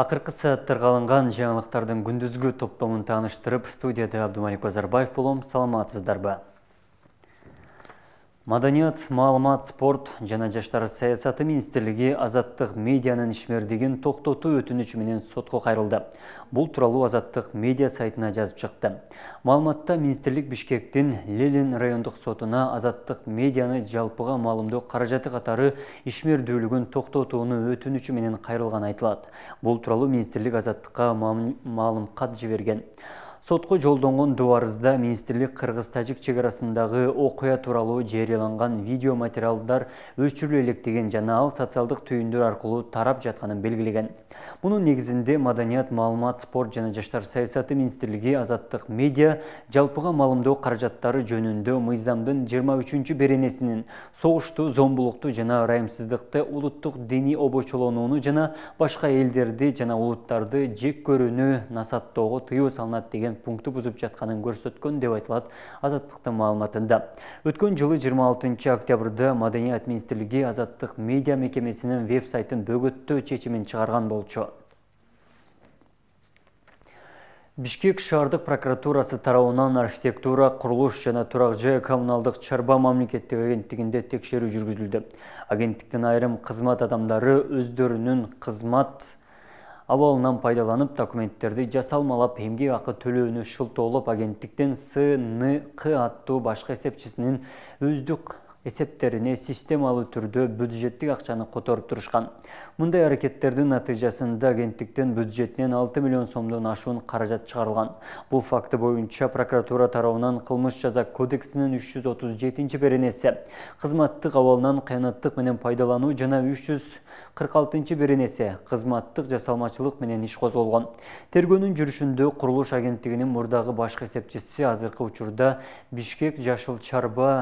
акыркы сааттарга алынган жаңылыктардын күндүзгү топтомун тааныштырып студияда Абдумалик базарбаев болом саламатсыздарбы маданият маалымат спорт жана жаштар саясаты министрлиги азаттык медианын ишмердигин токтотуу өтүнүчү менен сотко кайрылды бул тууралуу азаттык медиа сайтына жазып чыкты маалыматта министрлик бишкектин лелин райондук сотуна азаттык медианы жалпыга маалымдоо каражаты катары ишмердүүлүгүн токтотууну өтүнүчү менен кайрылганы айтылат бул тууралуу министрлик азаттыкка маалым кат жиберген сотко жолдонгон дуарызда министрлик кыргыз тажик чек арасындагы окуя тууралуу жарыяланган видео материалдар өчүрүлө электеген жана ал социалдык түйүндөр аркылуу тарап жатканын белгилеген мунун негизинде маданият маалымат спорт жана жаштар саясаты министрлиги азаттык медиа жалпыга маалымдоо каражаттары жөнүндө мыйзамдын 23- үчүнчү беренесинин согушту зомбулукту жана ырайымсыздыкты улуттук диний обочолонууну жана башка элдерди жана улуттарды жек көрүүнү насаттоого тыюу салынат деген пункту бузуп жатканын көрсөткөн деп айтылат азаттыктын маалыматында өткөн жылы жыйырма алтынчы октябрда маданият министрлиги азаттык медиа мекемесинин веб сайтын бөгөттөө чечимин чыгарган болчу бишкек шаардык прокуратурасы тарабынан архитектура курулуш жана турак жай коммуналдык чарба мамлекеттик агенттигинде текшерүү жүргүзүлдү агенттиктин айрым кызмат адамдары өздөрүнүн кызмат абалынан пайдаланып документтерді жасалмалап емге ақы төлөөнү шылтоолоп агенттіктен СНқ қы аттуу башкы эсепчисинин өздүк эсептерине системалуу түрдө бюджеттик акчаны которуп турушкан мындай аракеттердин натыйжасында агенттіктен бюджетинен 6 миллион сомдон ашуун каражат чыгарылган бул факты боюнча прокуратура тарабынан кылмыш жаза кодексинин 337 жүз отуз жетинчи беренеси кызматтык абалынан кыянаттык менен пайдалануу жана 346- жүз кырк алтынчы беренеси кызматтык жасалмачылык менен иш козголгон тергөөнүн жүрүшүндө курулуш агенттигинин мурдагы башкы эсепчиси азыркы учурда бишкек жашыл чарба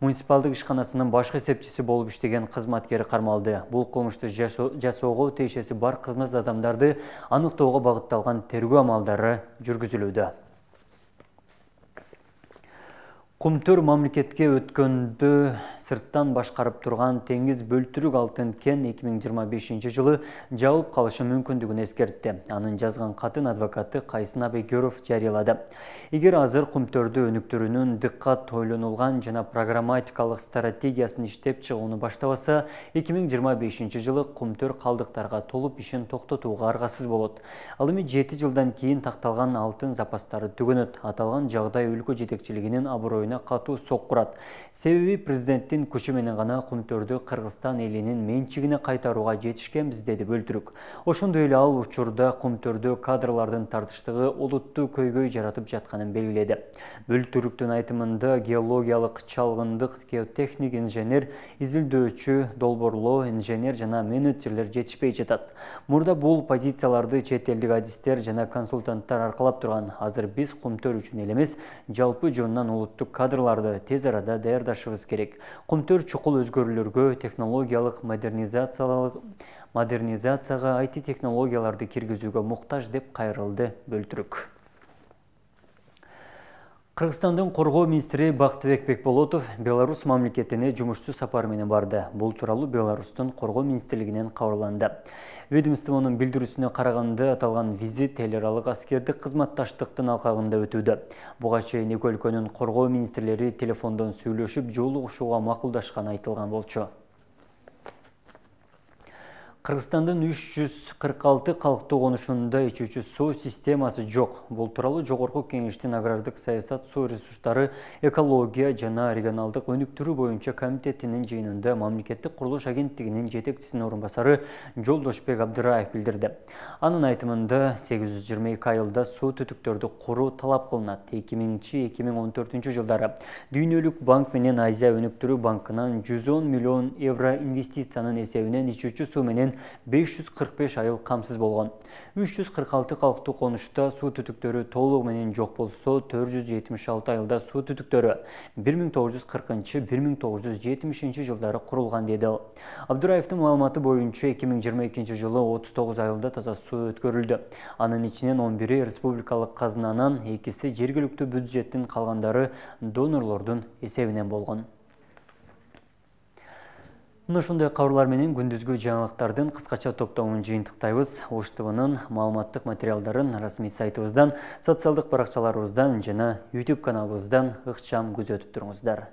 муниципалдык ишканасынын башкы эсепчиси болуп иштеген кызматкери кармалды бул кылмышты жасоого тиешеси бар кызмат адамдарды аныктоого багытталган тергөө амалдары жүргүзүлүүдө кумтөр мамлекетке өткөндө сырттан башқарып тұрған теңіз бөлтүрік алтын кен 2025 жылы жауып қалышы мүмкіндігін ескертті. Анын жазған қатын адвокаты Қайсын Абекеров жариялады. Егер азыр құмтөрді өніктірінің дыққа тойлонылған жана программатикалық стратегиясын іштеп чығыны баштабаса, 2025 жылы құмтөр қалдықтарға толып ішін тоқтатуға арғасыз болады. Ал эми 7 жылдан кейін тақталған алтын запастары түгінет. Аталған жағдай өлкө жетекчилигинин аброюна катуу соккурат. Себеби президенттин күчү менен гана кумтөрдү кыргызстан элинин менчигине кайтарууга жетишкенбиз деди бөлтүрүк ошондой эле ал учурда кумтөрдө кадрлардын тартыштыгы олуттуу көйгөй жаратып жатканын белгиледи бөлтүрүктүн айтымында геологиялык чалгындык геотехник инженер изилдөөчү долбоорлоо инженер жана менеджерлер жетишпей жатат мурда бул позицияларды чет элдик адистер жана консультанттар аркалап турган азыр биз кумтөр үчүн эле эмес жалпы жонунан улуттук кадрларды тез арада даярдашыбыз керек құмтөр чұқыл өзгөрүлөргө технологиялық модернизацияға IT технологияларды кергізуге мұқтаж деп қайрылды бөлтірік. кыргызстандын коргоо министри бактыбек бекболотов беларусь мамлекетине жумушчу сапары менен барды бул тууралуу беларусьтун коргоо министрлигинен кабарланды ведомствонун билдирүүсүнө караганда аталган визит эл аралык аскердик кызматташтыктын алкагында өтүүдө буга чейин эки өлкөнүн коргоо министрлери телефондон сүйлөшүп жолугушууга макулдашканы айтылган болчу Қырғызстандың 346 қалқты қонышында ичүүчү суу системасы жоқ. Бұл туралы жоғырқы кеңештин агрардық саясат суу ресурстары экология жана регионалдық өнүктүрүү бойынша комитетінің жыйынында мамлекеттик курулуш агенттігінің жетекчисинин орынбасары Жолдошбек Абдыраев билдирди. Анын айтымында 822 айылда суу түтүктөрдү құру талап кылынат. 2000-2014 жылдары Дүйнөлүк банк менен Азия өнүктүрүү банкынан 110 миллион евро инвестициянын эсебинен ичүүчү суу менен беш жүз кырк беш айыл камсыз болгон үч жүз кырк алты калктуу конушта суу түтүктөрү толугу менен жок болсо төрт жүз жетимиш алты айылда суу түтүктөрү бир миң тогуз жүз кыркынчы бир миң тогуз жүз жетимишинчи жылдары курулган деди ал абдыраевдин маалыматы боюнча эки миң жыйырма экинчи жылы отуз тогуз айылда таза суу өткөрүлдү анын ичинен он бири республикалык казынанан экиси жергиликтүү бюджеттин калгандары донорлордун эсебинен болгон мына ушундай кабарлар менен күндүзгү жаңылыктардын кыскача топтомун жыйынтыктайбыз малыматтық маалыматтык материалдарын расмий сайтыбыздан социалдык баракчаларыбыздан жана youtube каналыбыздан ыкчам өтіп туруңуздар